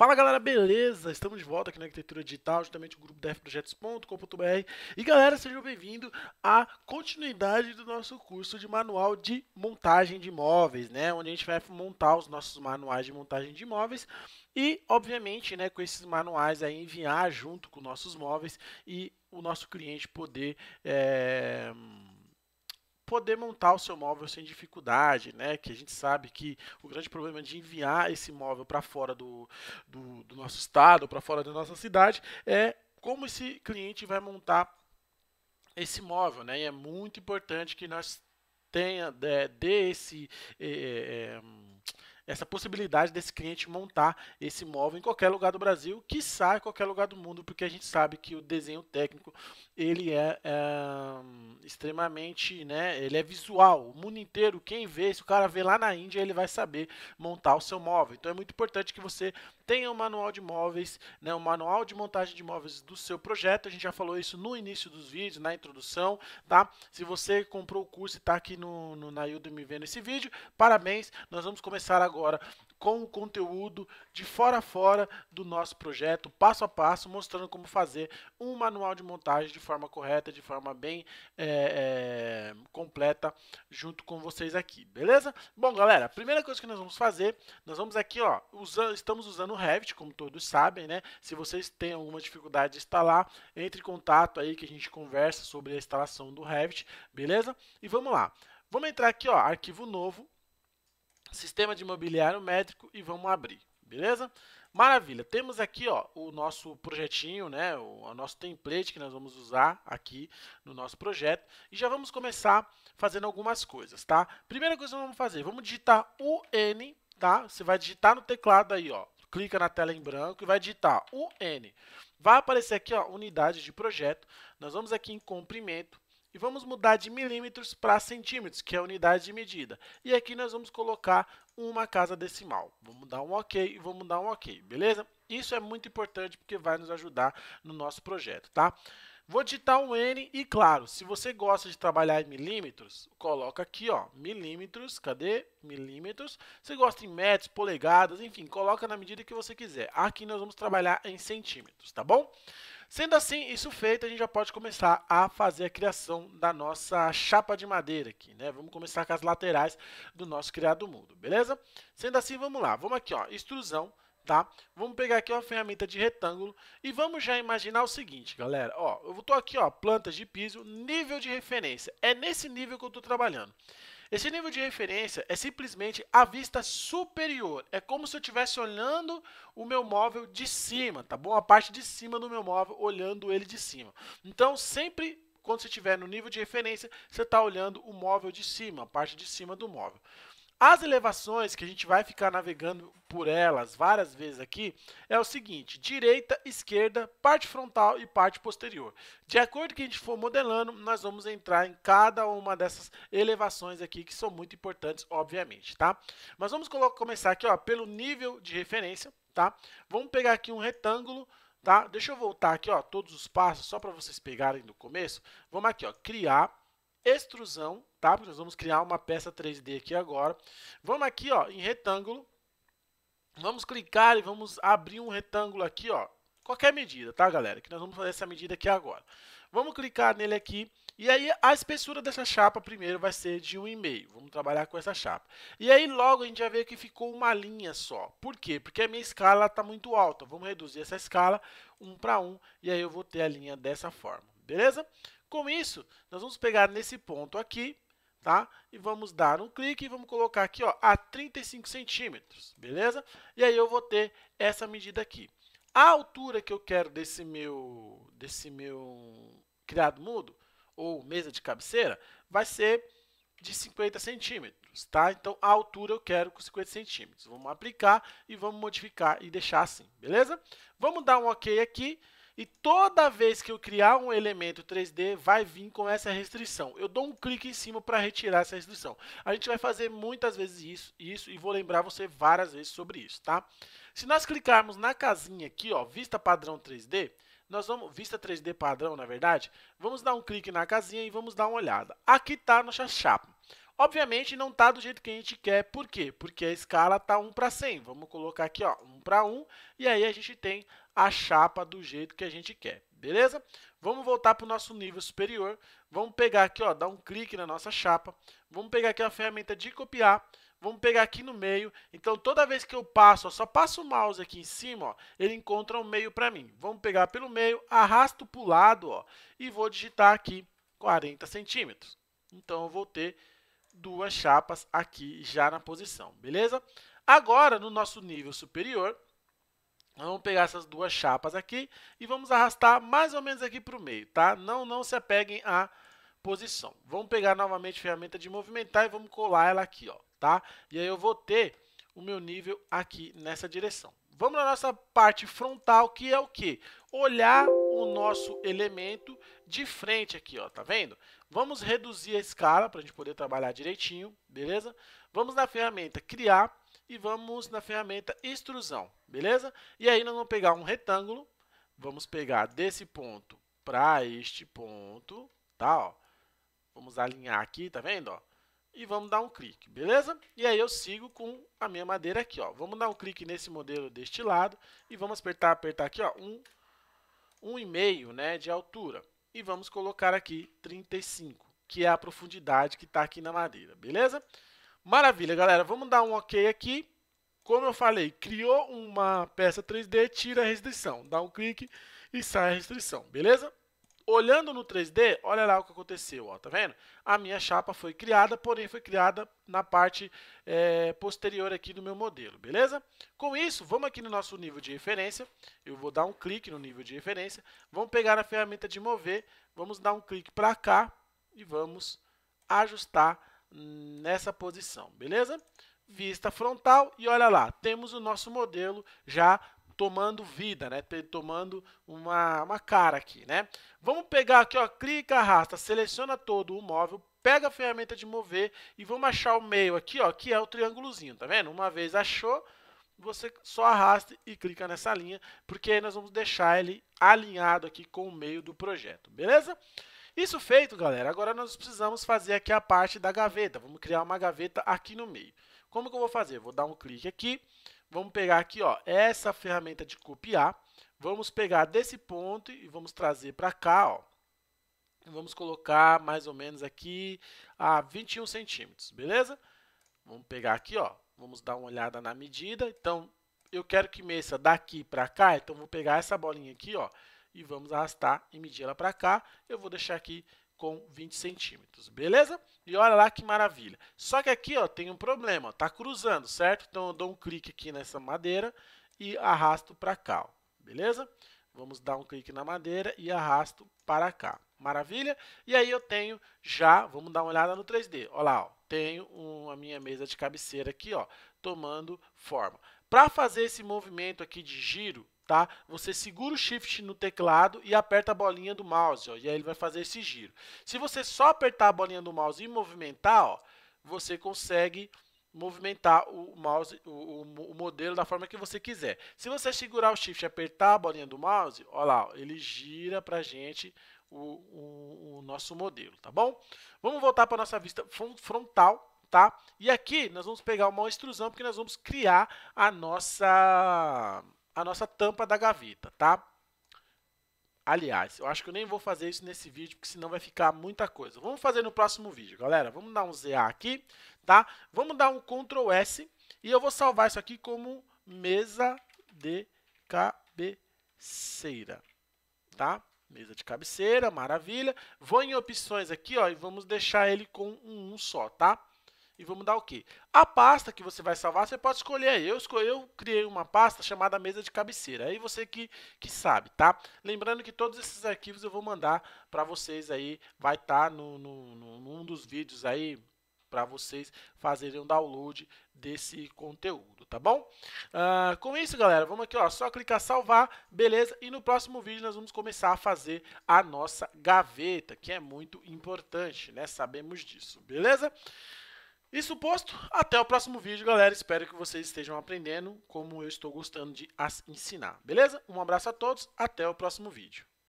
Fala galera, beleza? Estamos de volta aqui na Arquitetura Digital, justamente o grupo defprojetos.com.br. E galera, sejam bem-vindos à continuidade do nosso curso de manual de montagem de imóveis, né? Onde a gente vai montar os nossos manuais de montagem de imóveis e, obviamente, né, com esses manuais aí enviar junto com nossos móveis e o nosso cliente poder. É poder montar o seu móvel sem dificuldade, né? Que a gente sabe que o grande problema de enviar esse móvel para fora do, do, do nosso estado, para fora da nossa cidade, é como esse cliente vai montar esse móvel, né? E é muito importante que nós tenha dê, é, dê esse é, é, é essa possibilidade desse cliente montar esse móvel em qualquer lugar do Brasil, que sai em qualquer lugar do mundo, porque a gente sabe que o desenho técnico ele é, é extremamente, né, ele é visual. O mundo inteiro, quem vê, se o cara vê lá na Índia, ele vai saber montar o seu móvel. Então é muito importante que você tenha o um manual de móveis, né, o um manual de montagem de móveis do seu projeto. A gente já falou isso no início dos vídeos, na introdução, tá? Se você comprou o curso e está aqui no, no, na Udemy vendo esse vídeo, parabéns. Nós vamos começar agora com o conteúdo de fora a fora do nosso projeto, passo a passo, mostrando como fazer um manual de montagem de forma correta, de forma bem é, é, completa, junto com vocês aqui, beleza? Bom, galera, a primeira coisa que nós vamos fazer, nós vamos aqui, ó, usa, estamos usando o Revit, como todos sabem, né? Se vocês têm alguma dificuldade de instalar, entre em contato aí que a gente conversa sobre a instalação do Revit, beleza? E vamos lá. Vamos entrar aqui, ó, arquivo novo, sistema de imobiliário métrico e vamos abrir, beleza? Maravilha, temos aqui ó, o nosso projetinho, né, o, o, nosso template que nós vamos usar aqui no nosso projeto e já vamos começar fazendo algumas coisas, tá? Primeira coisa que vamos fazer, vamos digitar UN, tá? Você vai digitar no teclado aí, ó, clica na tela em branco e vai digitar UN. Vai aparecer aqui ó, unidade de projeto, nós vamos aqui em comprimento, e vamos mudar de milímetros para centímetros, que é a unidade de medida. E aqui nós vamos colocar uma casa decimal. Vamos dar um OK e vamos dar um OK, beleza? Isso é muito importante porque vai nos ajudar no nosso projeto, tá? Vou digitar um N e, claro, se você gosta de trabalhar em milímetros, coloca aqui, ó, milímetros, cadê? Milímetros. Se gosta em metros, polegadas, enfim, coloca na medida que você quiser. Aqui nós vamos trabalhar em centímetros, tá bom? Sendo assim, isso feito, a gente já pode começar a fazer a criação da nossa chapa de madeira aqui, né? Vamos começar com as laterais do nosso criado mundo, beleza? Sendo assim, vamos lá. Vamos aqui, ó, extrusão, tá? Vamos pegar aqui uma ferramenta de retângulo e vamos já imaginar o seguinte, galera. Ó, eu estou aqui, ó, plantas de piso, nível de referência. É nesse nível que eu estou trabalhando. Esse nível de referência é simplesmente a vista superior. É como se eu estivesse olhando o meu móvel de cima, tá bom? A parte de cima do meu móvel, olhando ele de cima. Então, sempre quando você estiver no nível de referência, você está olhando o móvel de cima, a parte de cima do móvel. As elevações que a gente vai ficar navegando por elas várias vezes aqui é o seguinte: direita, esquerda, parte frontal e parte posterior. De acordo com que a gente for modelando, nós vamos entrar em cada uma dessas elevações aqui que são muito importantes, obviamente, tá? Mas vamos começar aqui, ó, pelo nível de referência, tá? Vamos pegar aqui um retângulo tá? Deixa eu voltar aqui, ó, todos os passos só para vocês pegarem do começo. Vamos aqui, ó, criar extrusão tá? Porque nós vamos criar uma peça 3D aqui agora. Vamos aqui, ó, em retângulo. Vamos clicar e vamos abrir um retângulo aqui, ó. Qualquer medida, tá, galera? Que nós vamos fazer essa medida aqui agora. Vamos clicar nele aqui. E aí, a espessura dessa chapa primeiro vai ser de 1,5. Vamos trabalhar com essa chapa. E aí, logo, a gente vai ver que ficou uma linha só. Por quê? Porque a minha escala está muito alta. Vamos reduzir essa escala 1 para 1. E aí, eu vou ter a linha dessa forma. Beleza? Com isso, nós vamos pegar nesse ponto aqui tá? E vamos dar um clique e vamos colocar aqui, ó, a 35 centímetros, beleza? E aí eu vou ter essa medida aqui. A altura que eu quero desse meu, desse meu criado mudo, ou mesa de cabeceira, vai ser de 50 centímetros, tá? Então, a altura eu quero com 50 centímetros. Vamos aplicar e vamos modificar e deixar assim, beleza? Vamos dar um OK aqui e toda vez que eu criar um elemento 3D, vai vir com essa restrição. Eu dou um clique em cima para retirar essa restrição. A gente vai fazer muitas vezes isso, isso e vou lembrar você várias vezes sobre isso, tá? Se nós clicarmos na casinha aqui, ó, vista padrão 3D, nós vamos, vista 3D padrão, na verdade, vamos dar um clique na casinha e vamos dar uma olhada. Aqui está nossa chapa. Obviamente não está do jeito que a gente quer, por quê? Porque a escala está 1 para 100. Vamos colocar aqui ó, 1 para 1, e aí a gente tem a chapa do jeito que a gente quer, beleza? Vamos voltar para o nosso nível superior, vamos pegar aqui, ó, dar um clique na nossa chapa, vamos pegar aqui a ferramenta de copiar, vamos pegar aqui no meio, então toda vez que eu passo, ó, só passo o mouse aqui em cima, ó, ele encontra um meio para mim. Vamos pegar pelo meio, arrasto para o lado ó, e vou digitar aqui 40 centímetros. Então eu vou ter duas chapas aqui já na posição, beleza? Agora, no nosso nível superior, Vamos pegar essas duas chapas aqui e vamos arrastar mais ou menos aqui para o meio, tá? Não, não se apeguem à posição. Vamos pegar novamente a ferramenta de movimentar e vamos colar ela aqui, ó, tá? E aí eu vou ter o meu nível aqui nessa direção. Vamos na nossa parte frontal, que é o que? Olhar o nosso elemento de frente aqui, ó, tá vendo? Vamos reduzir a escala para a gente poder trabalhar direitinho, beleza? Vamos na ferramenta criar e vamos na ferramenta extrusão, beleza? E aí nós vamos pegar um retângulo, vamos pegar desse ponto para este ponto, tá? Ó. Vamos alinhar aqui, tá vendo? Ó? E vamos dar um clique, beleza? E aí eu sigo com a minha madeira aqui, ó. Vamos dar um clique nesse modelo deste lado e vamos apertar, apertar aqui, ó, um, um e meio, né, de altura. E vamos colocar aqui 35, que é a profundidade que está aqui na madeira, beleza? Maravilha, galera. Vamos dar um OK aqui. Como eu falei, criou uma peça 3D, tira a restrição. Dá um clique e sai a restrição, beleza? Olhando no 3D, olha lá o que aconteceu, ó, tá vendo? A minha chapa foi criada, porém foi criada na parte é, posterior aqui do meu modelo, beleza? Com isso, vamos aqui no nosso nível de referência, eu vou dar um clique no nível de referência, vamos pegar a ferramenta de mover, vamos dar um clique para cá e vamos ajustar nessa posição, beleza? Vista frontal e olha lá, temos o nosso modelo já tomando vida, né? Tomando uma, uma cara aqui, né? Vamos pegar aqui, ó, clica, arrasta, seleciona todo o móvel, pega a ferramenta de mover e vamos achar o meio aqui, ó, que é o triângulozinho, tá vendo? Uma vez achou, você só arrasta e clica nessa linha, porque aí nós vamos deixar ele alinhado aqui com o meio do projeto, beleza? Isso feito, galera, agora nós precisamos fazer aqui a parte da gaveta. Vamos criar uma gaveta aqui no meio. Como que eu vou fazer? Vou dar um clique aqui. Vamos pegar aqui, ó, essa ferramenta de copiar. Vamos pegar desse ponto e vamos trazer para cá, ó. Vamos colocar mais ou menos aqui a 21 centímetros, beleza? Vamos pegar aqui, ó. Vamos dar uma olhada na medida. Então, eu quero que meça daqui para cá. Então, vou pegar essa bolinha aqui, ó e vamos arrastar e medir ela para cá. Eu vou deixar aqui com 20 centímetros, beleza? E olha lá que maravilha. Só que aqui ó, tem um problema, está tá cruzando, certo? Então eu dou um clique aqui nessa madeira e arrasto para cá, ó, beleza? Vamos dar um clique na madeira e arrasto para cá. Maravilha? E aí eu tenho já, vamos dar uma olhada no 3D. Olha lá, ó, tenho um, a minha mesa de cabeceira aqui, ó, tomando forma. Para fazer esse movimento aqui de giro, tá? Você segura o shift no teclado e aperta a bolinha do mouse, ó, e aí ele vai fazer esse giro. Se você só apertar a bolinha do mouse e movimentar, ó, você consegue movimentar o mouse, o, o, modelo da forma que você quiser. Se você segurar o shift e apertar a bolinha do mouse, ó lá, ó, ele gira para gente o, o, o nosso modelo, tá bom? Vamos voltar para nossa vista frontal, tá? E aqui nós vamos pegar uma extrusão porque nós vamos criar a nossa a nossa tampa da gaveta, tá? Aliás, eu acho que eu nem vou fazer isso nesse vídeo, porque senão vai ficar muita coisa. Vamos fazer no próximo vídeo, galera. Vamos dar um ZA aqui, tá? Vamos dar um Ctrl S e eu vou salvar isso aqui como mesa de cabeceira, tá? Mesa de cabeceira, maravilha. Vou em opções aqui, ó, e vamos deixar ele com um só, tá? e vamos dar o que A pasta que você vai salvar, você pode escolher aí. Eu, escolhi, eu criei uma pasta chamada mesa de cabeceira. Aí você que, que sabe, tá? Lembrando que todos esses arquivos eu vou mandar para vocês aí. Vai estar tá no, no, no, num dos vídeos aí para vocês fazerem o um download desse conteúdo, tá bom? Uh, com isso, galera, vamos aqui, ó, só clicar salvar, beleza? E no próximo vídeo nós vamos começar a fazer a nossa gaveta, que é muito importante, né? Sabemos disso, beleza? Isso posto, até o próximo vídeo, galera. Espero que vocês estejam aprendendo como eu estou gostando de ensinar, beleza? Um abraço a todos, até o próximo vídeo.